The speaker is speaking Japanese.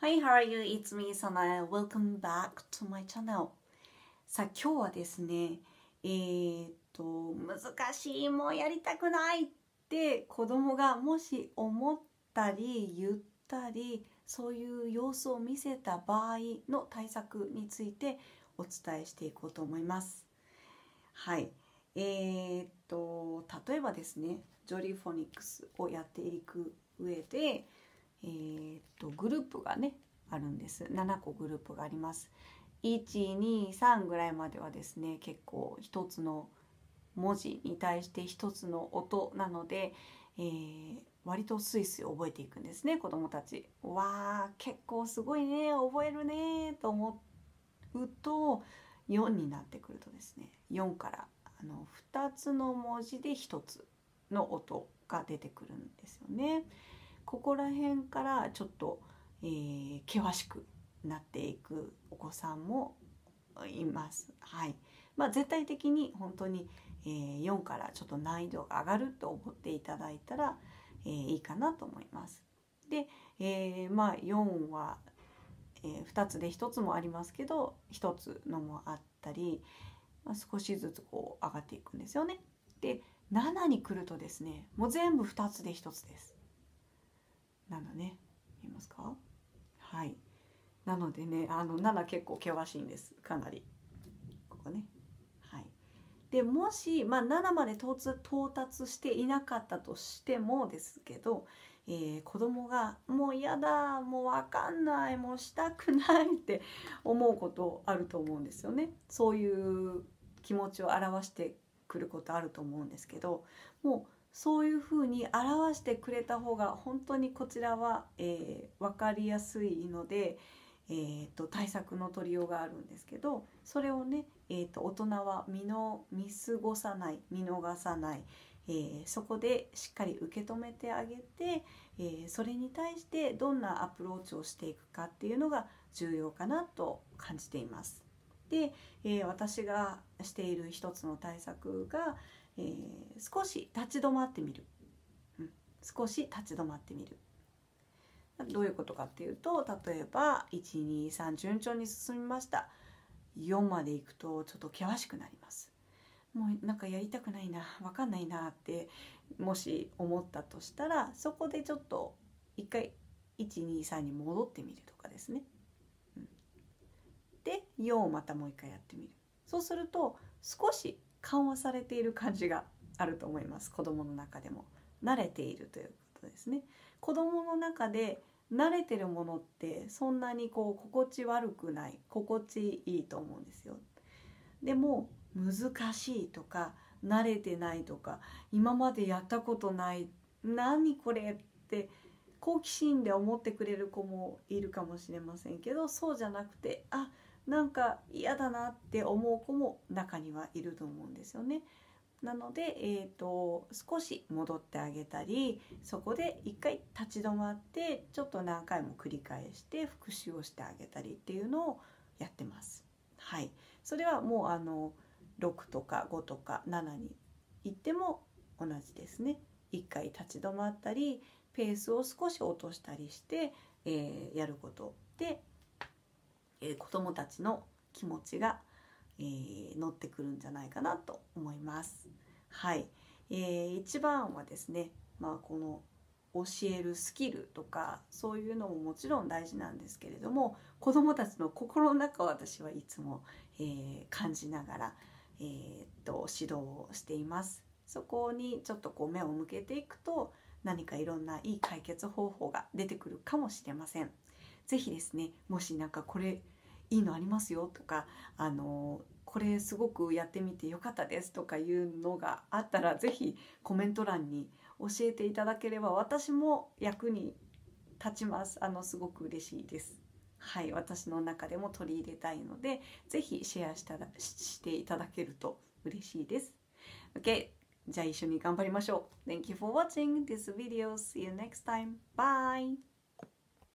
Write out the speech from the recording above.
Hi, how are you? It's me, Sana. Welcome back to my channel. さあ、今日はですね、えー、っと、難しい、もうやりたくないって子供がもし思ったり言ったり、そういう様子を見せた場合の対策についてお伝えしていこうと思います。はい。えー、っと、例えばですね、ジョリーフォニックスをやっていく上で、えー、っとグループがねあるんです7個グループがあります123ぐらいまではですね結構一つの文字に対して一つの音なので、えー、割とスイスイ覚えていくんですね子どもたち。わー結構すごいね覚えるねと思うと4になってくるとですね4からあの2つの文字で1つの音が出てくるんですよね。ここら辺からちょっと、えー、険しくなっていくお子さんもいます。はいまあ、絶対的に本当に、えー、4からちょっと難易度が上がると思っていただいたら、えー、いいかなと思います。で、えー、まあ4は、えー、2つで1つもありますけど1つのもあったり、まあ、少しずつこう上がっていくんですよね。で7に来るとですねもう全部2つで1つです。7ね見えますかはいなのでねあの7結構険しいんですかなりここねはいでもし、まあ、7まで到達していなかったとしてもですけど、えー、子供が「もう嫌だもう分かんないもうしたくない」って思うことあると思うんですよね。そういう気持ちを表してくることあると思うんですけどもうそういうふうに表してくれた方が本当にこちらは、えー、分かりやすいので、えーと、対策の取りようがあるんですけどそれをね、えーと、と大人は見の見過ごさない見逃さない、えー、そこでしっかり受け止めてあげて、えー、それに対してどんなアプローチをしていくかっていうのが重要かなと感じています。で、えー、私がしている一つの対策が、えー、少し立ち止まってみる、うん、少し立ち止まってみるどういうことかっていうと例えば123順調に進みました4まで行くとちょっと険しくなりますもうなんかやりたくないな分かんないなってもし思ったとしたらそこでちょっと一回123に戻ってみるとかですね「よ」をまたもう一回やってみるそうすると少し緩和されている感じがあると思います子供の中でも慣れているということですね。子供の中で慣れてるものってそんなにこう心地悪くない心地いいと思うんですよ。でも難しいとか慣れてないとか今までやったことない何これって好奇心で思ってくれる子もいるかもしれませんけどそうじゃなくてあっなんか嫌だなって思う子も中にはいると思うんですよね。なので、えーと、少し戻ってあげたりそこで一回立ち止まってちょっと何回も繰り返して復習をしてあげたりっていうのをやってます。はい、それはもうあの6とか5とか7に行っても同じですね。一回立ち止まったりペースを少し落としたりして、えー、やることでえー、子どもたちの気持ちが、えー、乗ってくるんじゃないかなと思います。はい、えー、一番はですね、まあ、この教えるスキルとかそういうのももちろん大事なんですけれども子どもたちの心の中を私はいつも、えー、感じながら、えー、っと指導をしています。そこにちょっとこう目を向けていくと何かいろんないい解決方法が出てくるかもしれません。是非ですねもし何かこれいいのありますよとかあのこれすごくやってみてよかったですとかいうのがあったら是非コメント欄に教えていただければ私も役に立ちますあのすごく嬉しいですはい私の中でも取り入れたいので是非シェアしたしていただけると嬉しいです OK じゃあ一緒に頑張りましょう Thank you for watching this video see you next time bye